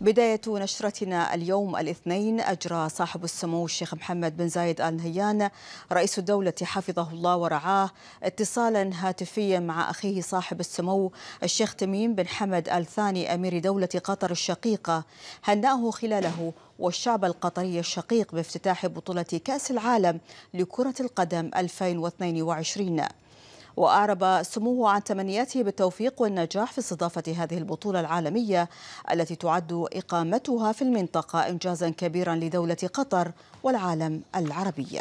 بداية نشرتنا اليوم الاثنين أجرى صاحب السمو الشيخ محمد بن زايد آل نهيان رئيس الدولة حفظه الله ورعاه اتصالا هاتفيا مع أخيه صاحب السمو الشيخ تميم بن حمد آل ثاني أمير دولة قطر الشقيقة هنأه خلاله والشعب القطري الشقيق بافتتاح بطولة كأس العالم لكرة القدم 2022 وأعرب سموه عن تمنياته بالتوفيق والنجاح في استضافة هذه البطولة العالمية التي تعد إقامتها في المنطقة إنجازا كبيرا لدولة قطر والعالم العربي